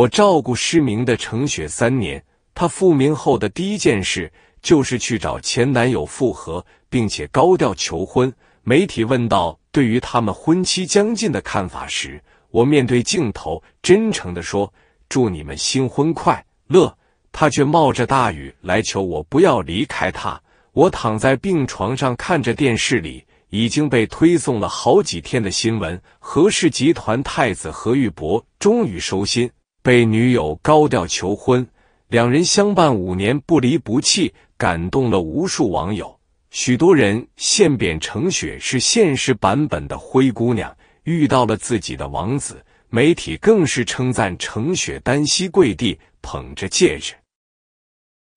我照顾失明的程雪三年，她复明后的第一件事就是去找前男友复合，并且高调求婚。媒体问到对于他们婚期将近的看法时，我面对镜头真诚地说：“祝你们新婚快乐。”他却冒着大雨来求我不要离开他。我躺在病床上看着电视里已经被推送了好几天的新闻，何氏集团太子何玉博终于收心。被女友高调求婚，两人相伴五年不离不弃，感动了无数网友。许多人现贬程雪是现实版本的灰姑娘，遇到了自己的王子。媒体更是称赞程雪单膝跪地，捧着戒指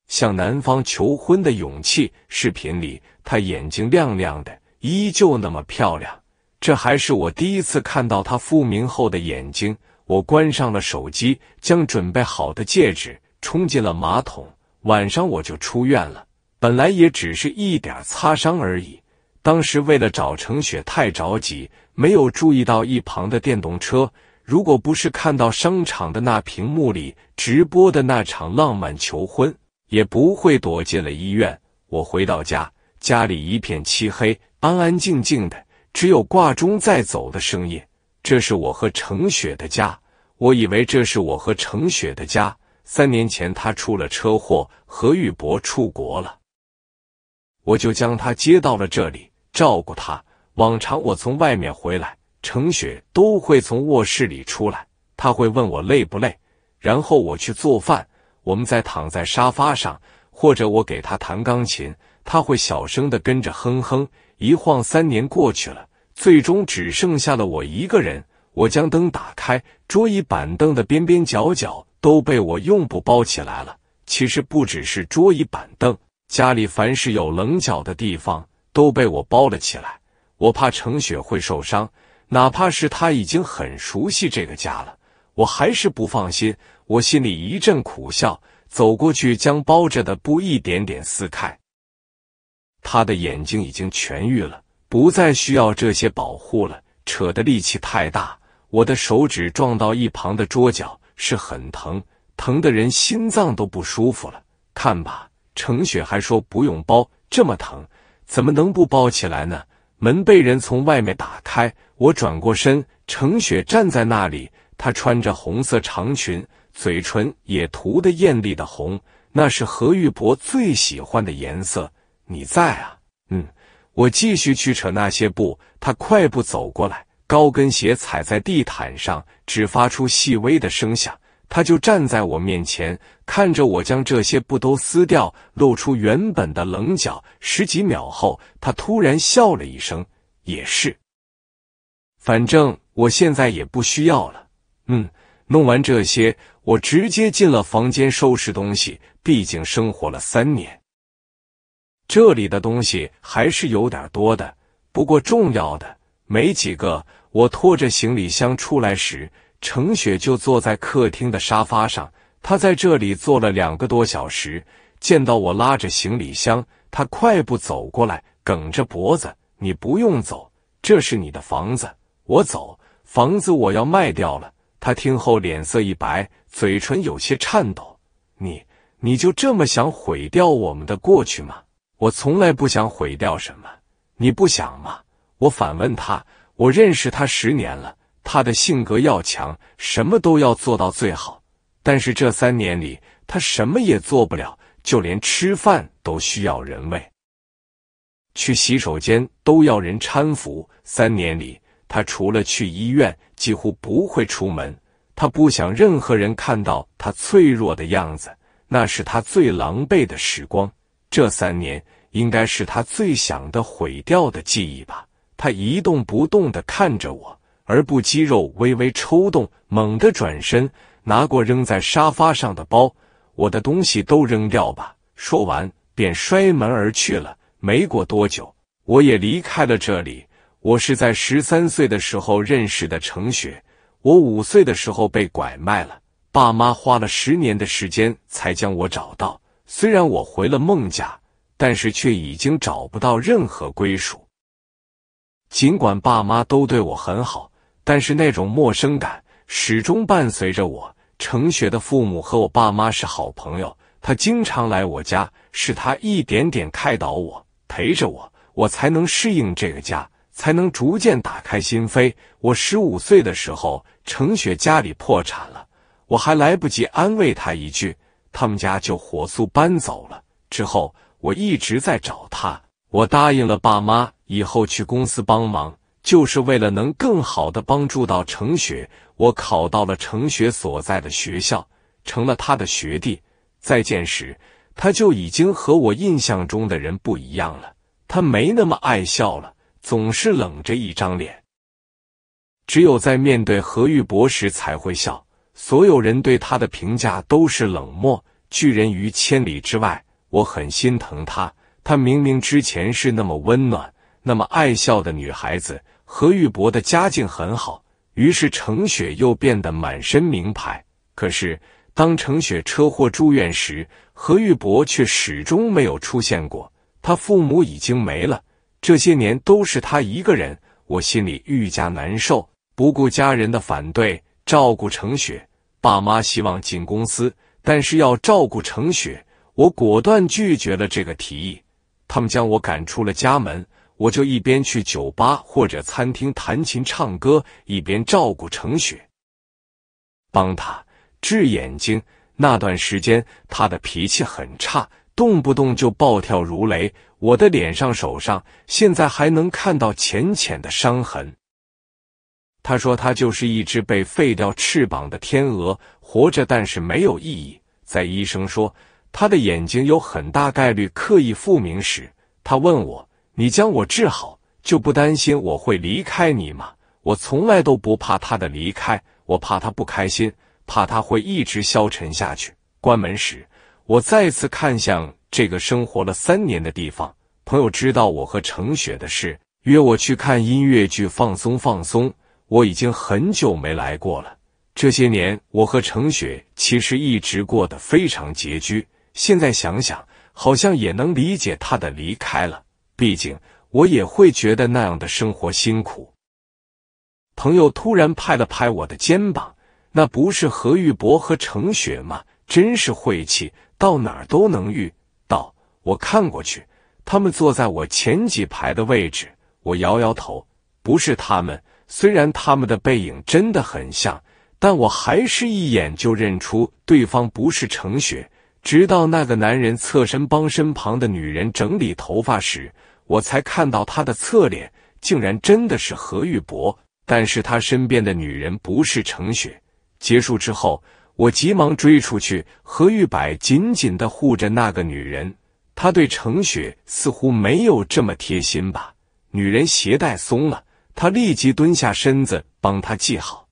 向男方求婚的勇气。视频里，她眼睛亮亮的，依旧那么漂亮。这还是我第一次看到她复明后的眼睛。我关上了手机，将准备好的戒指冲进了马桶。晚上我就出院了，本来也只是一点擦伤而已。当时为了找程雪太着急，没有注意到一旁的电动车。如果不是看到商场的那屏幕里直播的那场浪漫求婚，也不会躲进了医院。我回到家，家里一片漆黑，安安静静的，只有挂钟在走的声音。这是我和程雪的家，我以为这是我和程雪的家。三年前，他出了车祸，何玉博出国了，我就将他接到了这里，照顾他。往常我从外面回来，程雪都会从卧室里出来，他会问我累不累，然后我去做饭，我们再躺在沙发上，或者我给他弹钢琴，他会小声的跟着哼哼。一晃三年过去了。最终只剩下了我一个人。我将灯打开，桌椅板凳的边边角角都被我用布包起来了。其实不只是桌椅板凳，家里凡是有棱角的地方都被我包了起来。我怕程雪会受伤，哪怕是他已经很熟悉这个家了，我还是不放心。我心里一阵苦笑，走过去将包着的布一点点撕开。他的眼睛已经痊愈了。不再需要这些保护了。扯的力气太大，我的手指撞到一旁的桌角，是很疼，疼的人心脏都不舒服了。看吧，程雪还说不用包，这么疼，怎么能不包起来呢？门被人从外面打开，我转过身，程雪站在那里，她穿着红色长裙，嘴唇也涂的艳丽的红，那是何玉博最喜欢的颜色。你在啊？我继续去扯那些布，他快步走过来，高跟鞋踩在地毯上，只发出细微的声响。他就站在我面前，看着我将这些布都撕掉，露出原本的棱角。十几秒后，他突然笑了一声：“也是，反正我现在也不需要了。”嗯，弄完这些，我直接进了房间收拾东西，毕竟生活了三年。这里的东西还是有点多的，不过重要的没几个。我拖着行李箱出来时，程雪就坐在客厅的沙发上。她在这里坐了两个多小时，见到我拉着行李箱，他快步走过来，梗着脖子：“你不用走，这是你的房子。我走，房子我要卖掉了。”他听后脸色一白，嘴唇有些颤抖：“你，你就这么想毁掉我们的过去吗？”我从来不想毁掉什么，你不想吗？我反问他。我认识他十年了，他的性格要强，什么都要做到最好。但是这三年里，他什么也做不了，就连吃饭都需要人喂，去洗手间都要人搀扶。三年里，他除了去医院，几乎不会出门。他不想任何人看到他脆弱的样子，那是他最狼狈的时光。这三年应该是他最想的毁掉的记忆吧。他一动不动的看着我，而不肌肉微微抽动，猛地转身，拿过扔在沙发上的包。我的东西都扔掉吧。说完，便摔门而去了。没过多久，我也离开了这里。我是在十三岁的时候认识的程雪。我五岁的时候被拐卖了，爸妈花了十年的时间才将我找到。虽然我回了孟家，但是却已经找不到任何归属。尽管爸妈都对我很好，但是那种陌生感始终伴随着我。程雪的父母和我爸妈是好朋友，他经常来我家，是他一点点开导我，陪着我，我才能适应这个家，才能逐渐打开心扉。我十五岁的时候，程雪家里破产了，我还来不及安慰他一句。他们家就火速搬走了。之后，我一直在找他。我答应了爸妈，以后去公司帮忙，就是为了能更好的帮助到程雪。我考到了程雪所在的学校，成了他的学弟。再见时，他就已经和我印象中的人不一样了。他没那么爱笑了，总是冷着一张脸，只有在面对何玉博时才会笑。所有人对他的评价都是冷漠，拒人于千里之外。我很心疼他，他明明之前是那么温暖，那么爱笑的女孩子。何玉博的家境很好，于是程雪又变得满身名牌。可是当程雪车祸住院时，何玉博却始终没有出现过。他父母已经没了，这些年都是他一个人。我心里愈加难受，不顾家人的反对，照顾程雪。爸妈希望进公司，但是要照顾程雪，我果断拒绝了这个提议。他们将我赶出了家门，我就一边去酒吧或者餐厅弹琴唱歌，一边照顾程雪，帮他治眼睛。那段时间，他的脾气很差，动不动就暴跳如雷，我的脸上、手上现在还能看到浅浅的伤痕。他说：“他就是一只被废掉翅膀的天鹅，活着但是没有意义。”在医生说他的眼睛有很大概率刻意复明时，他问我：“你将我治好，就不担心我会离开你吗？”我从来都不怕他的离开，我怕他不开心，怕他会一直消沉下去。关门时，我再次看向这个生活了三年的地方。朋友知道我和程雪的事，约我去看音乐剧，放松放松。我已经很久没来过了。这些年，我和程雪其实一直过得非常拮据。现在想想，好像也能理解他的离开了。毕竟，我也会觉得那样的生活辛苦。朋友突然拍了拍我的肩膀：“那不是何玉博和程雪吗？真是晦气，到哪儿都能遇到。”我看过去，他们坐在我前几排的位置。我摇摇头：“不是他们。”虽然他们的背影真的很像，但我还是一眼就认出对方不是程雪。直到那个男人侧身帮身旁的女人整理头发时，我才看到他的侧脸，竟然真的是何玉柏。但是他身边的女人不是程雪。结束之后，我急忙追出去，何玉柏紧紧的护着那个女人。他对程雪似乎没有这么贴心吧？女人鞋带松了。他立即蹲下身子帮他系好。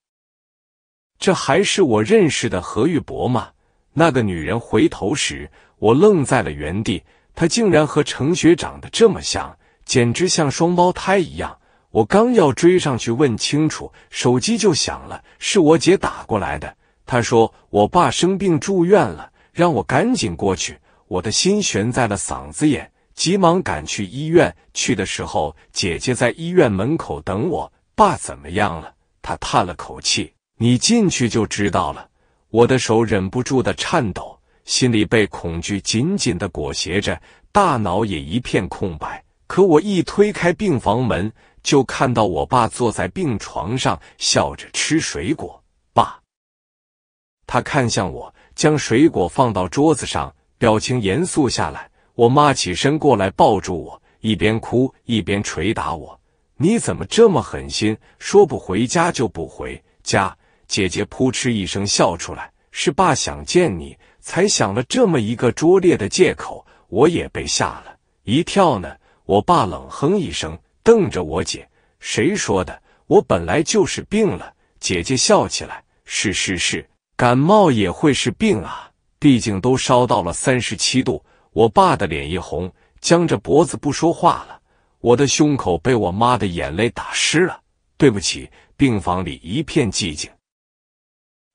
这还是我认识的何玉博吗？那个女人回头时，我愣在了原地。他竟然和程雪长得这么像，简直像双胞胎一样。我刚要追上去问清楚，手机就响了，是我姐打过来的。她说我爸生病住院了，让我赶紧过去。我的心悬在了嗓子眼。急忙赶去医院，去的时候姐姐在医院门口等我。爸怎么样了？他叹了口气：“你进去就知道了。”我的手忍不住的颤抖，心里被恐惧紧紧的裹挟着，大脑也一片空白。可我一推开病房门，就看到我爸坐在病床上笑着吃水果。爸，他看向我，将水果放到桌子上，表情严肃下来。我妈起身过来抱住我，一边哭一边捶打我：“你怎么这么狠心？说不回家就不回家！”姐姐扑哧一声笑出来：“是爸想见你，才想了这么一个拙劣的借口。”我也被吓了一跳呢。我爸冷哼一声，瞪着我姐：“谁说的？我本来就是病了。”姐姐笑起来：“是是是，感冒也会是病啊，毕竟都烧到了三十七度。”我爸的脸一红，僵着脖子不说话了。我的胸口被我妈的眼泪打湿了。对不起，病房里一片寂静。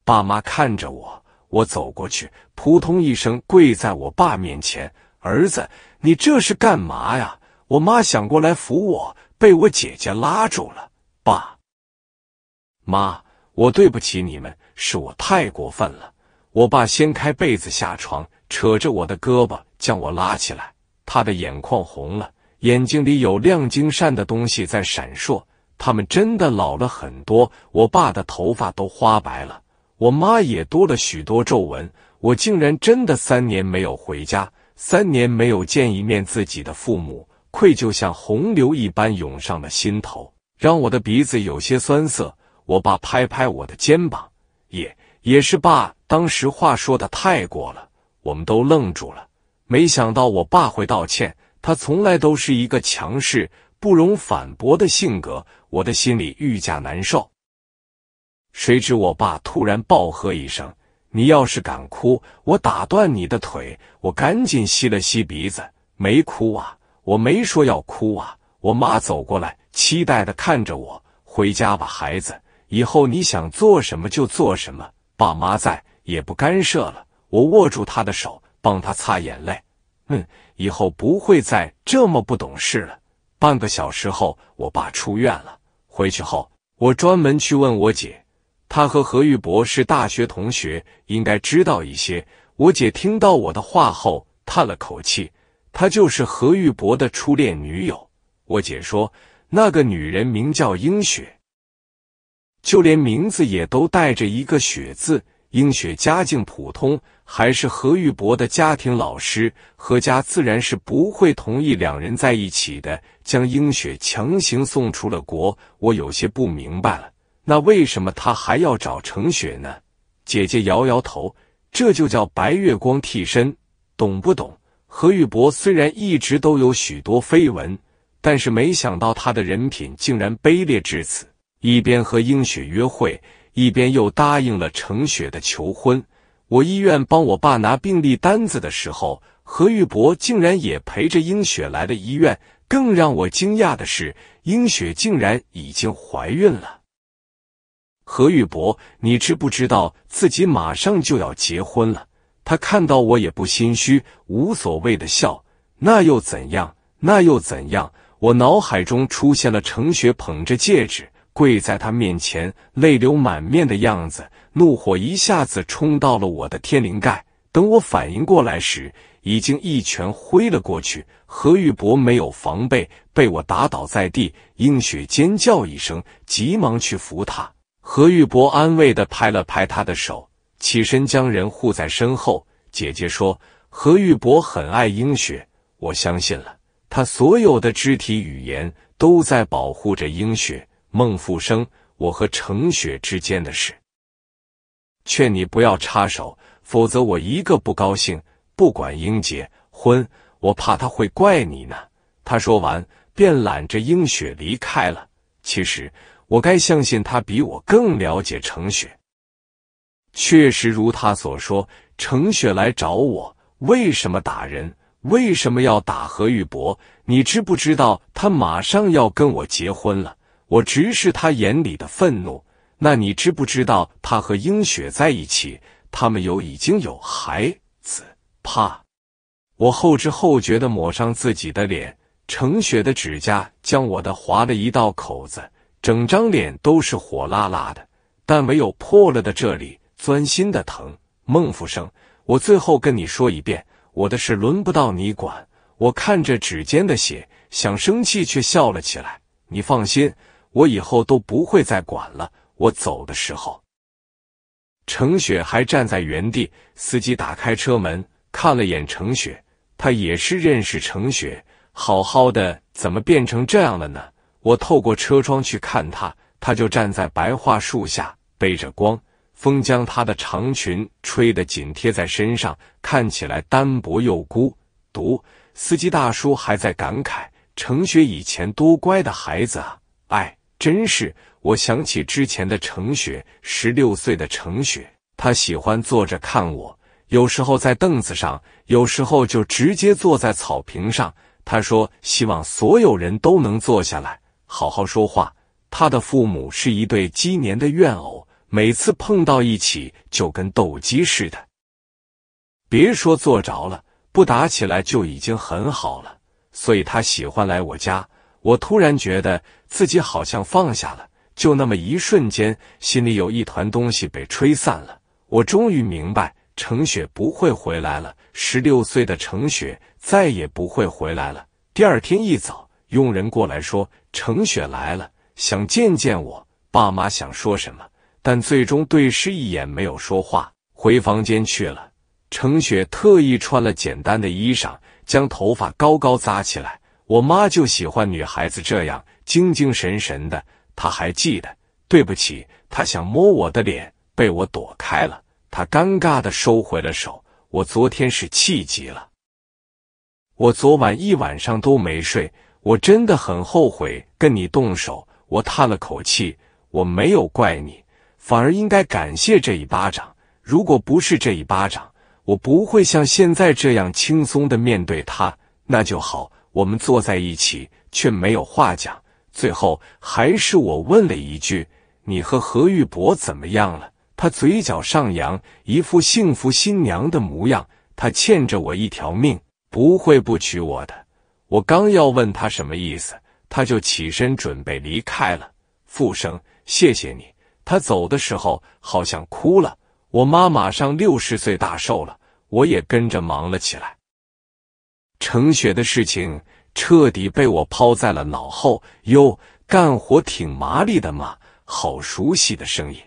爸妈看着我，我走过去，扑通一声跪在我爸面前。儿子，你这是干嘛呀？我妈想过来扶我，被我姐姐拉住了。爸妈，我对不起你们，是我太过分了。我爸掀开被子下床，扯着我的胳膊。将我拉起来，他的眼眶红了，眼睛里有亮晶闪的东西在闪烁。他们真的老了很多，我爸的头发都花白了，我妈也多了许多皱纹。我竟然真的三年没有回家，三年没有见一面自己的父母，愧疚像洪流一般涌上了心头，让我的鼻子有些酸涩。我爸拍拍我的肩膀，也也是爸当时话说的太过了，我们都愣住了。没想到我爸会道歉，他从来都是一个强势、不容反驳的性格，我的心里愈加难受。谁知我爸突然暴喝一声：“你要是敢哭，我打断你的腿！”我赶紧吸了吸鼻子，没哭啊，我没说要哭啊。我妈走过来，期待的看着我：“回家吧，孩子，以后你想做什么就做什么，爸妈在也不干涉了。”我握住她的手。帮他擦眼泪，嗯，以后不会再这么不懂事了。半个小时后，我爸出院了。回去后，我专门去问我姐，她和何玉博是大学同学，应该知道一些。我姐听到我的话后叹了口气，她就是何玉博的初恋女友。我姐说，那个女人名叫英雪，就连名字也都带着一个“雪”字。英雪家境普通，还是何玉博的家庭老师，何家自然是不会同意两人在一起的，将英雪强行送出了国。我有些不明白了，那为什么他还要找程雪呢？姐姐摇摇头，这就叫白月光替身，懂不懂？何玉博虽然一直都有许多绯闻，但是没想到他的人品竟然卑劣至此，一边和英雪约会。一边又答应了程雪的求婚。我医院帮我爸拿病历单子的时候，何玉博竟然也陪着英雪来了医院。更让我惊讶的是，英雪竟然已经怀孕了。何玉博，你知不知道自己马上就要结婚了？他看到我也不心虚，无所谓的笑。那又怎样？那又怎样？我脑海中出现了程雪捧着戒指。跪在他面前，泪流满面的样子，怒火一下子冲到了我的天灵盖。等我反应过来时，已经一拳挥了过去。何玉伯没有防备，被我打倒在地。映雪尖叫一声，急忙去扶他。何玉伯安慰地拍了拍他的手，起身将人护在身后。姐姐说：“何玉伯很爱英雪。”我相信了，他所有的肢体语言都在保护着英雪。孟复生，我和程雪之间的事，劝你不要插手，否则我一个不高兴，不管英结婚，我怕他会怪你呢。他说完，便揽着英雪离开了。其实我该相信他比我更了解程雪。确实如他所说，程雪来找我，为什么打人？为什么要打何玉博？你知不知道他马上要跟我结婚了？我直视他眼里的愤怒，那你知不知道他和英雪在一起？他们有已经有孩子？啪！我后知后觉地抹上自己的脸，程雪的指甲将我的划了一道口子，整张脸都是火辣辣的，但唯有破了的这里钻心的疼。孟福生，我最后跟你说一遍，我的事轮不到你管。我看着指尖的血，想生气却笑了起来。你放心。我以后都不会再管了。我走的时候，程雪还站在原地。司机打开车门，看了眼程雪，他也是认识程雪。好好的，怎么变成这样了呢？我透过车窗去看他，他就站在白桦树下，背着光，风将他的长裙吹得紧贴在身上，看起来单薄又孤独。司机大叔还在感慨：程雪以前多乖的孩子啊！哎。真是，我想起之前的程雪，十六岁的程雪，他喜欢坐着看我，有时候在凳子上，有时候就直接坐在草坪上。他说，希望所有人都能坐下来，好好说话。他的父母是一对鸡年的怨偶，每次碰到一起就跟斗鸡似的，别说坐着了，不打起来就已经很好了。所以他喜欢来我家。我突然觉得自己好像放下了，就那么一瞬间，心里有一团东西被吹散了。我终于明白，程雪不会回来了，十六岁的程雪再也不会回来了。第二天一早，佣人过来说程雪来了，想见见我爸妈，想说什么，但最终对视一眼，没有说话，回房间去了。程雪特意穿了简单的衣裳，将头发高高扎起来。我妈就喜欢女孩子这样精精神神的。她还记得，对不起，她想摸我的脸，被我躲开了。她尴尬的收回了手。我昨天是气急了，我昨晚一晚上都没睡。我真的很后悔跟你动手。我叹了口气，我没有怪你，反而应该感谢这一巴掌。如果不是这一巴掌，我不会像现在这样轻松的面对他。那就好。我们坐在一起，却没有话讲。最后还是我问了一句：“你和何玉博怎么样了？”他嘴角上扬，一副幸福新娘的模样。他欠着我一条命，不会不娶我的。我刚要问他什么意思，他就起身准备离开了。傅生，谢谢你。他走的时候好像哭了。我妈马上六十岁大寿了，我也跟着忙了起来。程雪的事情彻底被我抛在了脑后哟。干活挺麻利的嘛，好熟悉的声音。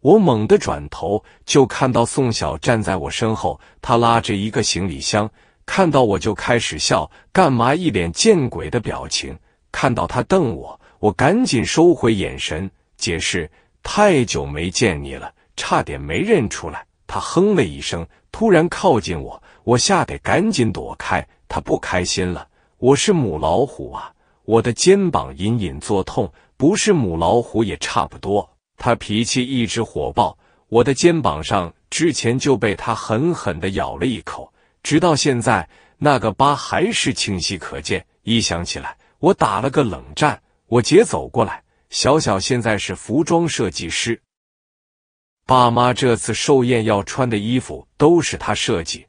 我猛地转头，就看到宋晓站在我身后，他拉着一个行李箱，看到我就开始笑，干嘛一脸见鬼的表情？看到他瞪我，我赶紧收回眼神，解释：太久没见你了，差点没认出来。他哼了一声，突然靠近我。我吓得赶紧躲开，他不开心了。我是母老虎啊！我的肩膀隐隐作痛，不是母老虎也差不多。他脾气一直火爆，我的肩膀上之前就被他狠狠的咬了一口，直到现在那个疤还是清晰可见。一想起来，我打了个冷战。我姐走过来，小小现在是服装设计师，爸妈这次寿宴要穿的衣服都是他设计。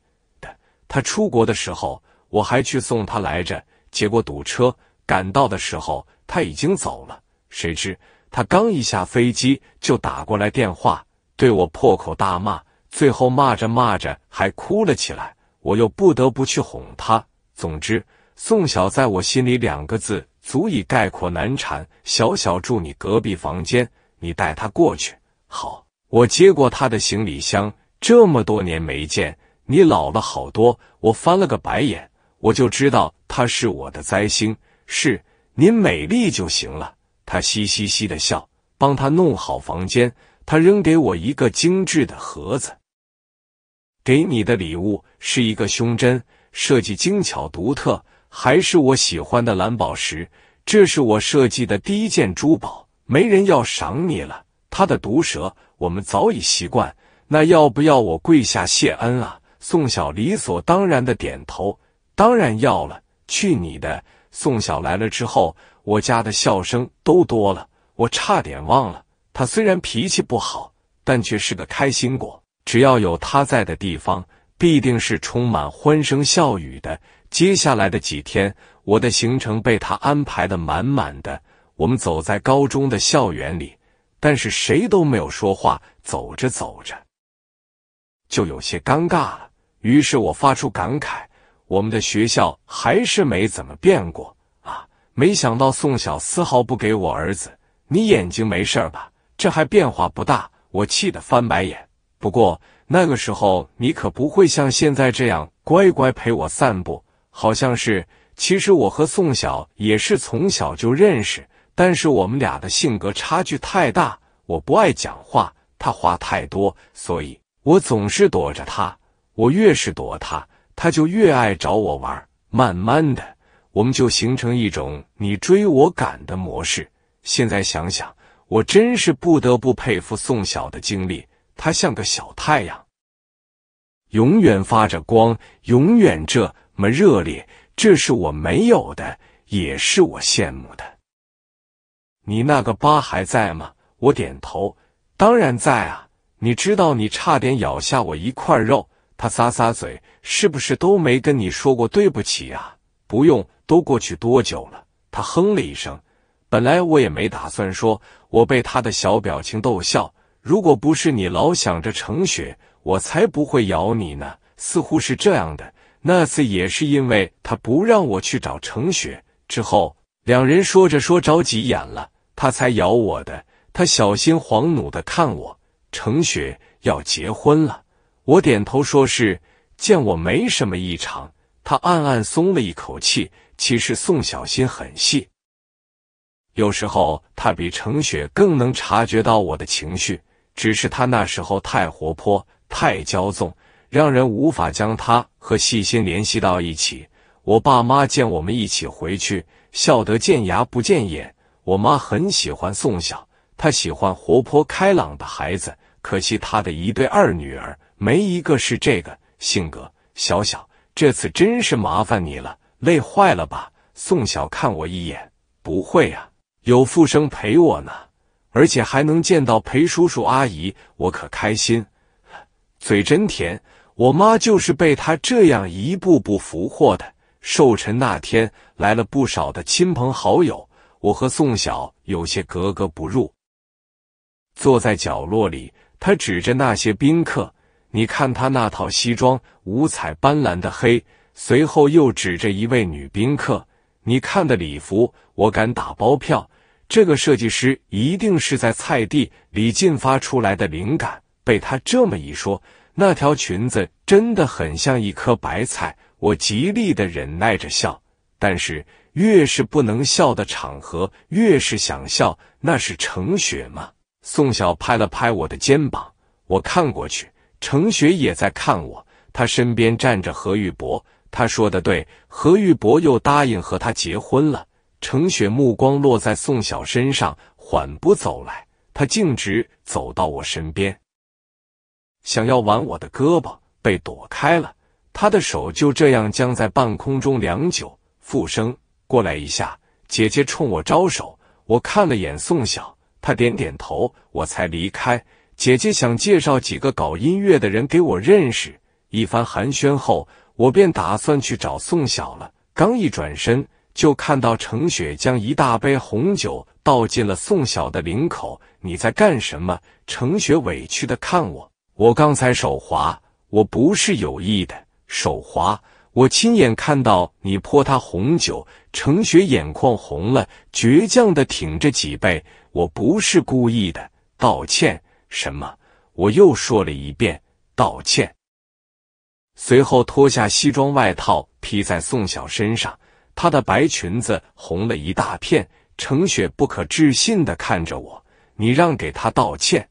他出国的时候，我还去送他来着，结果堵车，赶到的时候他已经走了。谁知他刚一下飞机就打过来电话，对我破口大骂，最后骂着骂着还哭了起来。我又不得不去哄他。总之，宋晓在我心里两个字足以概括：难缠。小小住你隔壁房间，你带他过去。好，我接过他的行李箱，这么多年没见。你老了好多，我翻了个白眼，我就知道他是我的灾星。是您美丽就行了。他嘻嘻嘻的笑，帮他弄好房间。他扔给我一个精致的盒子，给你的礼物是一个胸针，设计精巧独特，还是我喜欢的蓝宝石。这是我设计的第一件珠宝，没人要赏你了。他的毒舌，我们早已习惯。那要不要我跪下谢恩啊？宋晓理所当然的点头，当然要了。去你的！宋晓来了之后，我家的笑声都多了。我差点忘了，他虽然脾气不好，但却是个开心果。只要有他在的地方，必定是充满欢声笑语的。接下来的几天，我的行程被他安排的满满的。我们走在高中的校园里，但是谁都没有说话。走着走着，就有些尴尬了。于是我发出感慨：“我们的学校还是没怎么变过啊！”没想到宋晓丝毫不给我儿子：“你眼睛没事吧？这还变化不大。”我气得翻白眼。不过那个时候你可不会像现在这样乖乖陪我散步。好像是，其实我和宋晓也是从小就认识，但是我们俩的性格差距太大，我不爱讲话，他话太多，所以我总是躲着他。我越是躲他，他就越爱找我玩。慢慢的，我们就形成一种你追我赶的模式。现在想想，我真是不得不佩服宋晓的经历。他像个小太阳，永远发着光，永远这么热烈。这是我没有的，也是我羡慕的。你那个疤还在吗？我点头，当然在啊。你知道，你差点咬下我一块肉。他撒撒嘴，是不是都没跟你说过对不起啊？不用，都过去多久了？他哼了一声。本来我也没打算说，我被他的小表情逗笑。如果不是你老想着程雪，我才不会咬你呢。似乎是这样的，那次也是因为他不让我去找程雪，之后两人说着说着急眼了，他才咬我的。他小心黄弩的看我，程雪要结婚了。我点头说是，见我没什么异常，他暗暗松了一口气。其实宋小心很细，有时候他比程雪更能察觉到我的情绪，只是他那时候太活泼、太骄纵，让人无法将他和细心联系到一起。我爸妈见我们一起回去，笑得见牙不见眼。我妈很喜欢宋小，她喜欢活泼开朗的孩子，可惜她的一对二女儿。没一个是这个性格。小小，这次真是麻烦你了，累坏了吧？宋晓看我一眼，不会啊，有富生陪我呢，而且还能见到裴叔叔阿姨，我可开心，嘴真甜。我妈就是被他这样一步步俘获的。寿辰那天来了不少的亲朋好友，我和宋晓有些格格不入，坐在角落里，他指着那些宾客。你看他那套西装，五彩斑斓的黑。随后又指着一位女宾客：“你看的礼服，我敢打包票，这个设计师一定是在菜地里进发出来的灵感。”被他这么一说，那条裙子真的很像一颗白菜。我极力的忍耐着笑，但是越是不能笑的场合，越是想笑。那是程雪吗？宋晓拍了拍我的肩膀，我看过去。程雪也在看我，他身边站着何玉博。他说的对，何玉博又答应和他结婚了。程雪目光落在宋晓身上，缓步走来，他径直走到我身边，想要挽我的胳膊，被躲开了。他的手就这样僵在半空中，良久。复生，过来一下。姐姐冲我招手，我看了眼宋晓，他点点头，我才离开。姐姐想介绍几个搞音乐的人给我认识。一番寒暄后，我便打算去找宋晓了。刚一转身，就看到程雪将一大杯红酒倒进了宋晓的领口。你在干什么？程雪委屈的看我。我刚才手滑，我不是有意的。手滑，我亲眼看到你泼他红酒。程雪眼眶红了，倔强的挺着脊背。我不是故意的，道歉。什么？我又说了一遍道歉。随后脱下西装外套披在宋晓身上，她的白裙子红了一大片。程雪不可置信的看着我：“你让给他道歉？”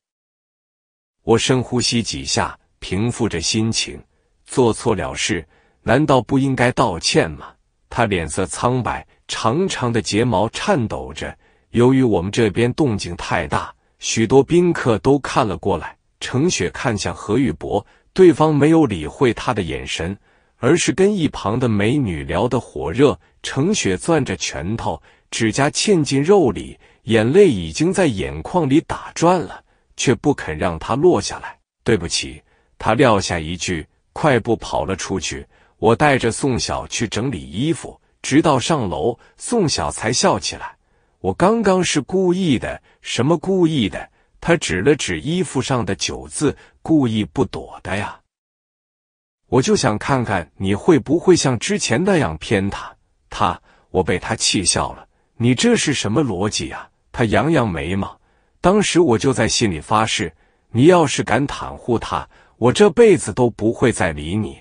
我深呼吸几下，平复着心情。做错了事，难道不应该道歉吗？他脸色苍白，长长的睫毛颤抖着。由于我们这边动静太大。许多宾客都看了过来，程雪看向何玉博，对方没有理会他的眼神，而是跟一旁的美女聊得火热。程雪攥着拳头，指甲嵌进肉里，眼泪已经在眼眶里打转了，却不肯让它落下来。对不起，他撂下一句，快步跑了出去。我带着宋晓去整理衣服，直到上楼，宋晓才笑起来。我刚刚是故意的，什么故意的？他指了指衣服上的酒渍，故意不躲的呀。我就想看看你会不会像之前那样偏他。他，我被他气笑了。你这是什么逻辑啊？他扬扬眉毛。当时我就在心里发誓，你要是敢袒护他，我这辈子都不会再理你。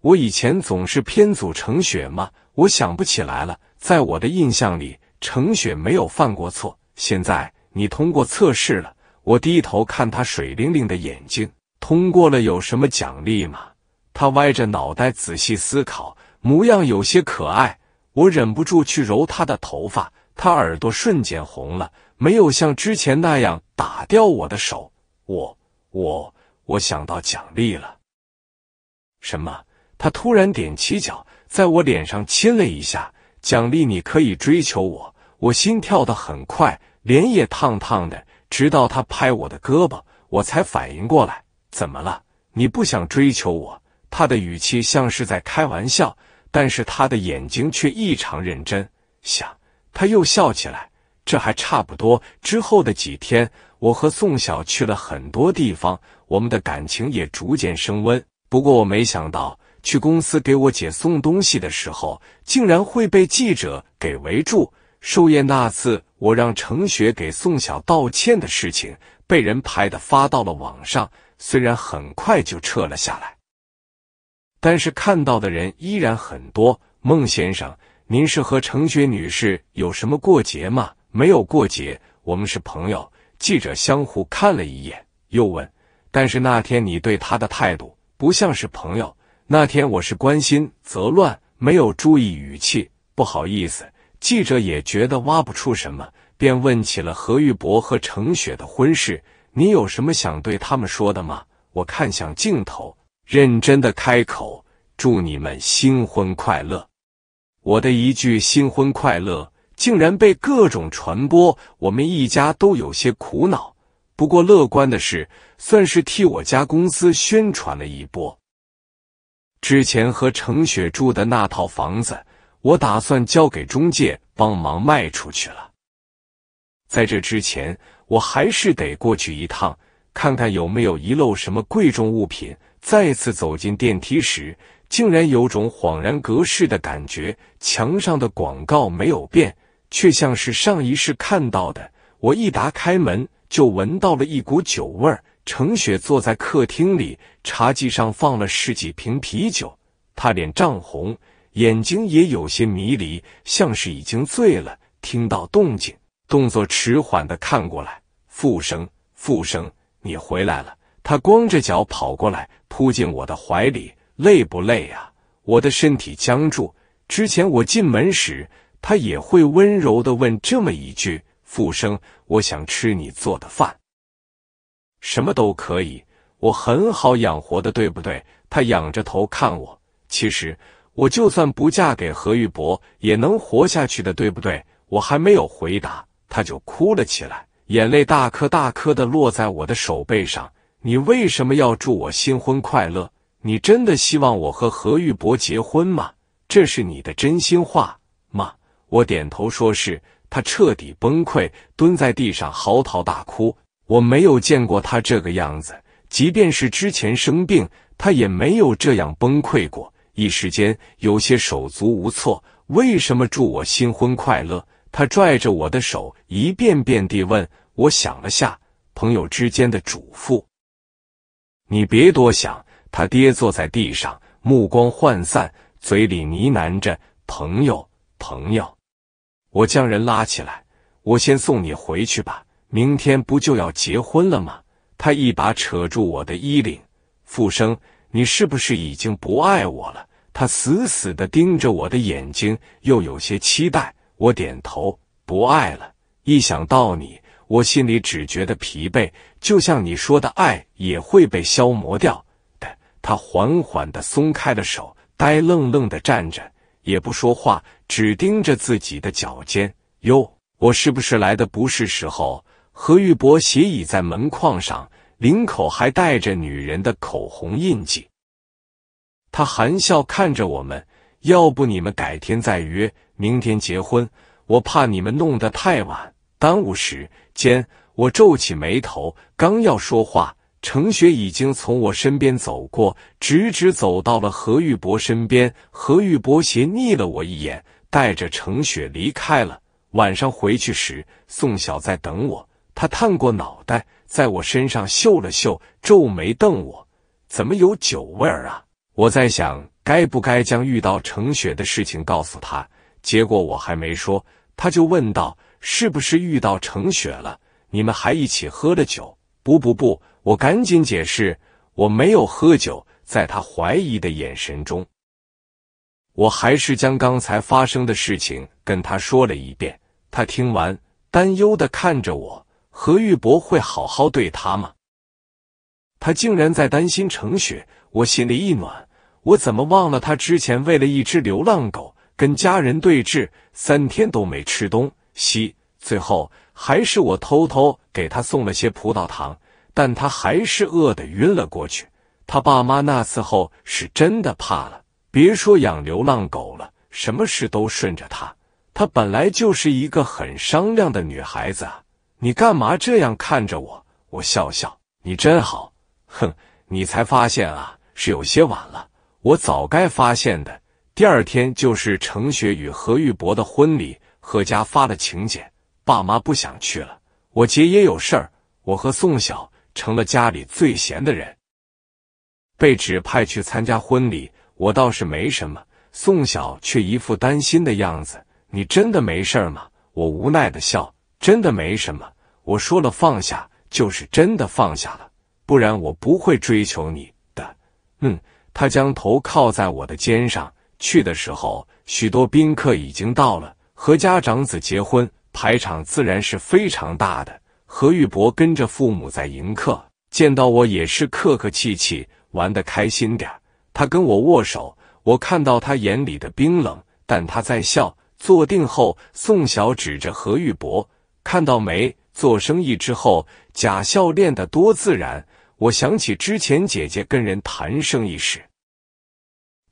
我以前总是偏祖成雪吗？我想不起来了，在我的印象里。程雪没有犯过错，现在你通过测试了。我低头看她水灵灵的眼睛，通过了，有什么奖励吗？她歪着脑袋仔细思考，模样有些可爱。我忍不住去揉她的头发，她耳朵瞬间红了，没有像之前那样打掉我的手。我我我想到奖励了，什么？她突然踮起脚，在我脸上亲了一下。奖励你可以追求我。我心跳的很快，脸也烫烫的，直到他拍我的胳膊，我才反应过来，怎么了？你不想追求我？他的语气像是在开玩笑，但是他的眼睛却异常认真。想，他又笑起来，这还差不多。之后的几天，我和宋晓去了很多地方，我们的感情也逐渐升温。不过我没想到，去公司给我姐送东西的时候，竟然会被记者给围住。寿宴那次，我让程雪给宋晓道歉的事情被人拍的发到了网上，虽然很快就撤了下来，但是看到的人依然很多。孟先生，您是和程雪女士有什么过节吗？没有过节，我们是朋友。记者相互看了一眼，又问：“但是那天你对她的态度不像是朋友。那天我是关心则乱，没有注意语气，不好意思。”记者也觉得挖不出什么，便问起了何玉博和程雪的婚事。你有什么想对他们说的吗？我看向镜头，认真的开口：“祝你们新婚快乐。”我的一句“新婚快乐”竟然被各种传播，我们一家都有些苦恼。不过乐观的是，算是替我家公司宣传了一波。之前和程雪住的那套房子。我打算交给中介帮忙卖出去了。在这之前，我还是得过去一趟，看看有没有遗漏什么贵重物品。再次走进电梯时，竟然有种恍然隔世的感觉。墙上的广告没有变，却像是上一世看到的。我一打开门，就闻到了一股酒味儿。程雪坐在客厅里，茶几上放了十几瓶啤酒，她脸涨红。眼睛也有些迷离，像是已经醉了。听到动静，动作迟缓的看过来。傅生，傅生，你回来了！他光着脚跑过来，扑进我的怀里。累不累啊？我的身体僵住。之前我进门时，他也会温柔的问这么一句：“傅生，我想吃你做的饭，什么都可以，我很好养活的，对不对？”他仰着头看我。其实。我就算不嫁给何玉博，也能活下去的，对不对？我还没有回答，他就哭了起来，眼泪大颗大颗的落在我的手背上。你为什么要祝我新婚快乐？你真的希望我和何玉博结婚吗？这是你的真心话吗？我点头说是。他彻底崩溃，蹲在地上嚎啕大哭。我没有见过他这个样子，即便是之前生病，他也没有这样崩溃过。一时间有些手足无措，为什么祝我新婚快乐？他拽着我的手一遍遍地问。我想了下，朋友之间的嘱咐，你别多想。他跌坐在地上，目光涣散，嘴里呢喃着：“朋友，朋友。”我将人拉起来，我先送你回去吧。明天不就要结婚了吗？他一把扯住我的衣领，复生。你是不是已经不爱我了？他死死的盯着我的眼睛，又有些期待。我点头，不爱了。一想到你，我心里只觉得疲惫，就像你说的，爱也会被消磨掉的。他缓缓的松开了手，呆愣愣的站着，也不说话，只盯着自己的脚尖。哟，我是不是来的不是时候？何玉伯斜倚在门框上。领口还带着女人的口红印记，他含笑看着我们，要不你们改天再约，明天结婚，我怕你们弄得太晚，耽误时间。我皱起眉头，刚要说话，程雪已经从我身边走过，直直走到了何玉博身边。何玉博斜睨了我一眼，带着程雪离开了。晚上回去时，宋晓在等我，他探过脑袋。在我身上嗅了嗅，皱眉瞪我：“怎么有酒味儿啊？”我在想该不该将遇到程雪的事情告诉他，结果我还没说，他就问道：“是不是遇到程雪了？你们还一起喝了酒？”“不不不！”我赶紧解释：“我没有喝酒。”在他怀疑的眼神中，我还是将刚才发生的事情跟他说了一遍。他听完，担忧的看着我。何玉博会好好对他吗？他竟然在担心程雪，我心里一暖。我怎么忘了他之前为了一只流浪狗跟家人对峙，三天都没吃东西，最后还是我偷偷给他送了些葡萄糖，但他还是饿的晕了过去。他爸妈那次后是真的怕了，别说养流浪狗了，什么事都顺着他。他本来就是一个很商量的女孩子。你干嘛这样看着我？我笑笑，你真好。哼，你才发现啊，是有些晚了。我早该发现的。第二天就是程雪与何玉博的婚礼，何家发了请柬，爸妈不想去了，我姐也有事儿，我和宋晓成了家里最闲的人，被指派去参加婚礼。我倒是没什么，宋晓却一副担心的样子。你真的没事吗？我无奈的笑。真的没什么，我说了放下，就是真的放下了，不然我不会追求你的。嗯，他将头靠在我的肩上。去的时候，许多宾客已经到了。何家长子结婚，排场自然是非常大的。何玉伯跟着父母在迎客，见到我也是客客气气，玩得开心点。他跟我握手，我看到他眼里的冰冷，但他在笑。坐定后，宋晓指着何玉伯。看到没？做生意之后，假笑练得多自然。我想起之前姐姐跟人谈生意时，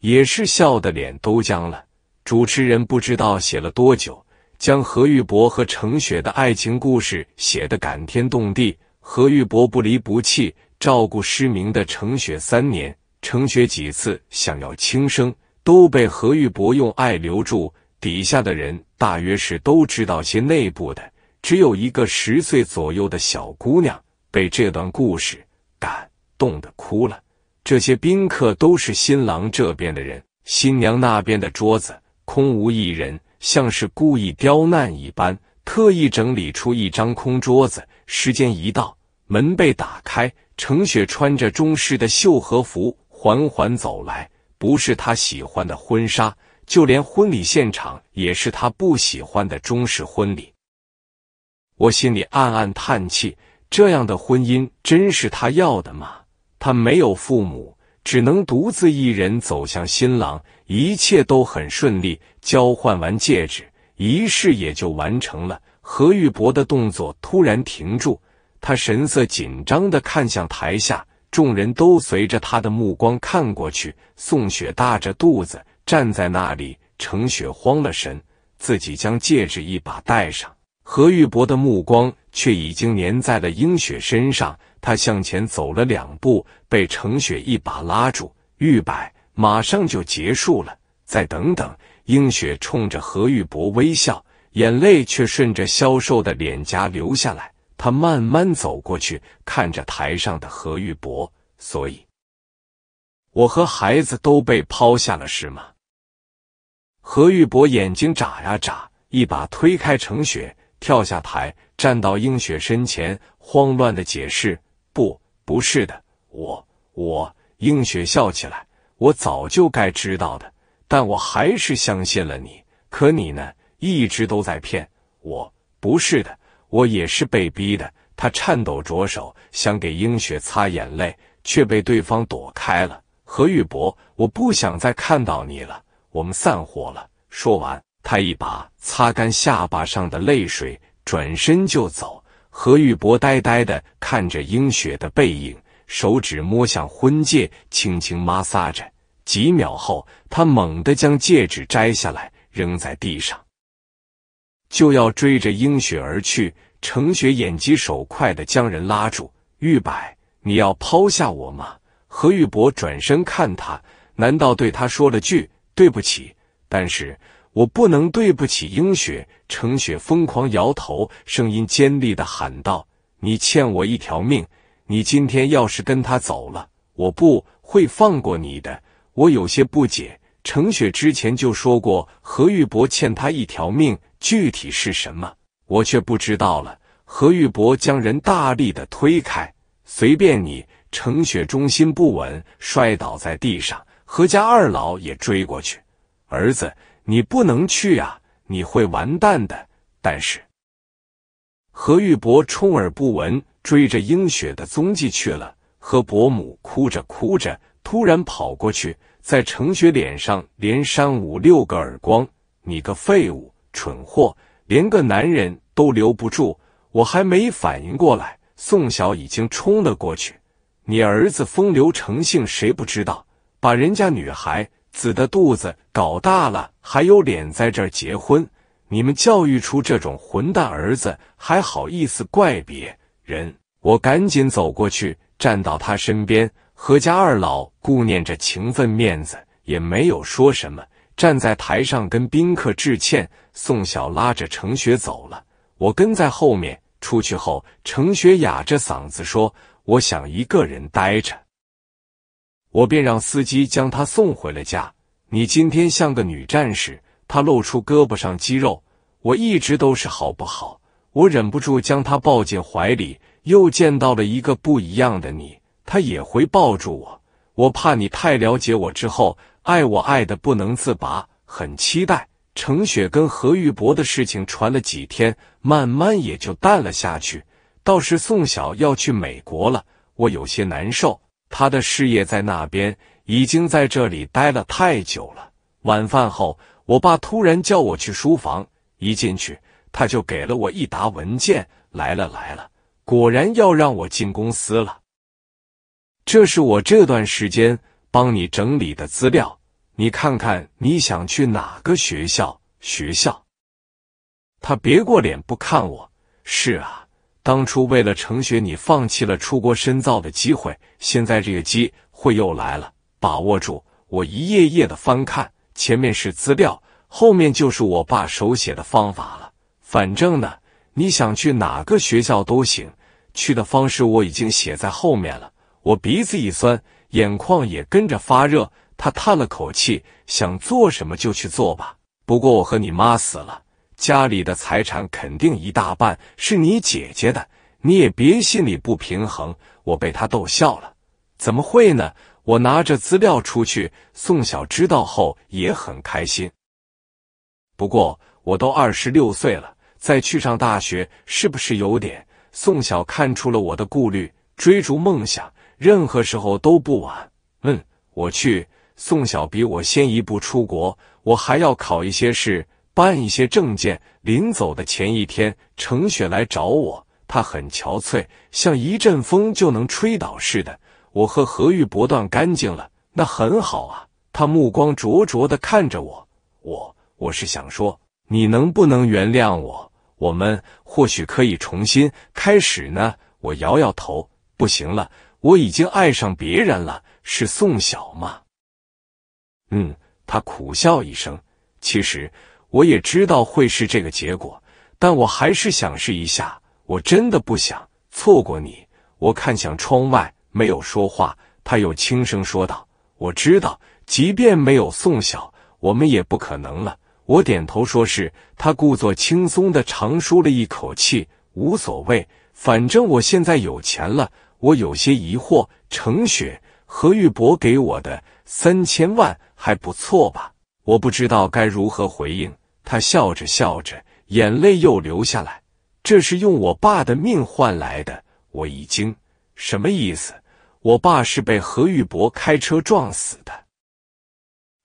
也是笑得脸都僵了。主持人不知道写了多久，将何玉博和程雪的爱情故事写得感天动地。何玉博不离不弃，照顾失明的程雪三年。程雪几次想要轻生，都被何玉博用爱留住。底下的人大约是都知道些内部的。只有一个十岁左右的小姑娘被这段故事感动的哭了。这些宾客都是新郎这边的人，新娘那边的桌子空无一人，像是故意刁难一般，特意整理出一张空桌子。时间一到，门被打开，程雪穿着中式的绣和服缓缓走来。不是她喜欢的婚纱，就连婚礼现场也是她不喜欢的中式婚礼。我心里暗暗叹气，这样的婚姻真是他要的吗？他没有父母，只能独自一人走向新郎，一切都很顺利。交换完戒指，仪式也就完成了。何玉伯的动作突然停住，他神色紧张地看向台下，众人都随着他的目光看过去。宋雪大着肚子站在那里，程雪慌了神，自己将戒指一把戴上。何玉博的目光却已经粘在了英雪身上，他向前走了两步，被程雪一把拉住。玉柏马上就结束了，再等等。英雪冲着何玉博微笑，眼泪却顺着消瘦的脸颊流下来。他慢慢走过去，看着台上的何玉博。所以，我和孩子都被抛下了，是吗？何玉博眼睛眨呀眨，一把推开程雪。跳下台，站到英雪身前，慌乱的解释：“不，不是的，我……我……”英雪笑起来：“我早就该知道的，但我还是相信了你。可你呢，一直都在骗我。不是的，我也是被逼的。”他颤抖着手，想给英雪擦眼泪，却被对方躲开了。何玉博，我不想再看到你了，我们散伙了。说完。他一把擦干下巴上的泪水，转身就走。何玉伯呆呆的看着英雪的背影，手指摸向婚戒，轻轻摩挲着。几秒后，他猛地将戒指摘下来，扔在地上，就要追着英雪而去。程雪眼疾手快的将人拉住：“玉柏，你要抛下我吗？”何玉伯转身看他，难道对他说了句“对不起”？但是。我不能对不起英雪，程雪疯狂摇头，声音尖利的喊道：“你欠我一条命，你今天要是跟他走了，我不会放过你的。”我有些不解，程雪之前就说过何玉伯欠他一条命，具体是什么，我却不知道了。何玉伯将人大力的推开，随便你。程雪中心不稳，摔倒在地上，何家二老也追过去，儿子。你不能去呀，你会完蛋的。但是何玉伯充耳不闻，追着英雪的踪迹去了。何伯母哭着哭着，突然跑过去，在程雪脸上连扇五六个耳光：“你个废物，蠢货，连个男人都留不住！”我还没反应过来，宋晓已经冲了过去。你儿子风流成性，谁不知道？把人家女孩……子的肚子搞大了，还有脸在这儿结婚？你们教育出这种混蛋儿子，还好意思怪别人？我赶紧走过去，站到他身边。何家二老顾念着情分面子，也没有说什么，站在台上跟宾客致歉。宋晓拉着程雪走了，我跟在后面。出去后，程雪哑着嗓子说：“我想一个人待着。”我便让司机将他送回了家。你今天像个女战士，他露出胳膊上肌肉。我一直都是，好不好？我忍不住将他抱进怀里，又见到了一个不一样的你。他也会抱住我。我怕你太了解我之后，爱我爱的不能自拔。很期待。程雪跟何玉博的事情传了几天，慢慢也就淡了下去。倒是宋晓要去美国了，我有些难受。他的事业在那边，已经在这里待了太久了。晚饭后，我爸突然叫我去书房，一进去他就给了我一沓文件。来了来了，果然要让我进公司了。这是我这段时间帮你整理的资料，你看看你想去哪个学校？学校。他别过脸不看我。是啊。当初为了程雪，你放弃了出国深造的机会，现在这个机会又来了，把握住。我一页页的翻看，前面是资料，后面就是我爸手写的方法了。反正呢，你想去哪个学校都行，去的方式我已经写在后面了。我鼻子一酸，眼眶也跟着发热。他叹了口气，想做什么就去做吧。不过我和你妈死了。家里的财产肯定一大半是你姐姐的，你也别心里不平衡。我被他逗笑了，怎么会呢？我拿着资料出去，宋晓知道后也很开心。不过我都二十六岁了，再去上大学是不是有点？宋晓看出了我的顾虑，追逐梦想，任何时候都不晚。嗯，我去。宋晓比我先一步出国，我还要考一些试。办一些证件，临走的前一天，程雪来找我，她很憔悴，像一阵风就能吹倒似的。我和何玉伯断干净了，那很好啊。他目光灼灼的看着我，我我是想说，你能不能原谅我？我们或许可以重新开始呢。我摇摇头，不行了，我已经爱上别人了，是宋晓吗？嗯，他苦笑一声，其实。我也知道会是这个结果，但我还是想试一下。我真的不想错过你。我看向窗外，没有说话。他又轻声说道：“我知道，即便没有宋晓，我们也不可能了。”我点头说是。他故作轻松的长舒了一口气：“无所谓，反正我现在有钱了。”我有些疑惑：“程雪、何玉博给我的三千万还不错吧？”我不知道该如何回应。他笑着笑着，眼泪又流下来。这是用我爸的命换来的。我已经什么意思？我爸是被何玉博开车撞死的。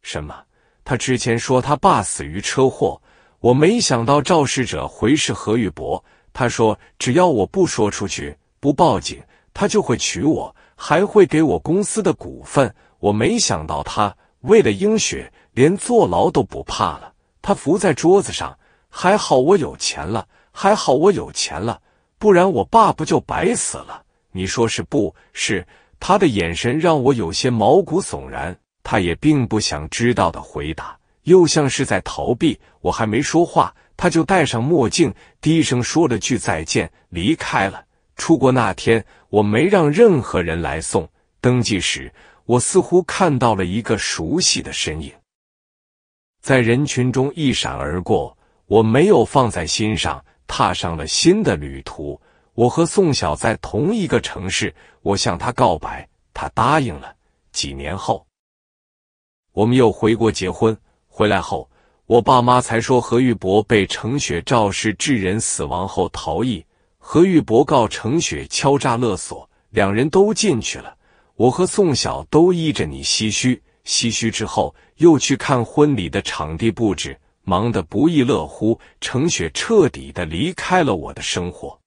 什么？他之前说他爸死于车祸，我没想到肇事者会是何玉博。他说只要我不说出去，不报警，他就会娶我，还会给我公司的股份。我没想到他为了英雪，连坐牢都不怕了。他扶在桌子上，还好我有钱了，还好我有钱了，不然我爸不就白死了？你说是不？是他的眼神让我有些毛骨悚然，他也并不想知道的回答，又像是在逃避。我还没说话，他就戴上墨镜，低声说了句再见，离开了。出国那天，我没让任何人来送。登记时，我似乎看到了一个熟悉的身影。在人群中一闪而过，我没有放在心上，踏上了新的旅途。我和宋晓在同一个城市，我向他告白，他答应了。几年后，我们又回国结婚。回来后，我爸妈才说何玉博被程雪肇事致人死亡后逃逸，何玉博告程雪敲诈勒索，两人都进去了。我和宋晓都依着你唏嘘。唏嘘之后，又去看婚礼的场地布置，忙得不亦乐乎。程雪彻底的离开了我的生活。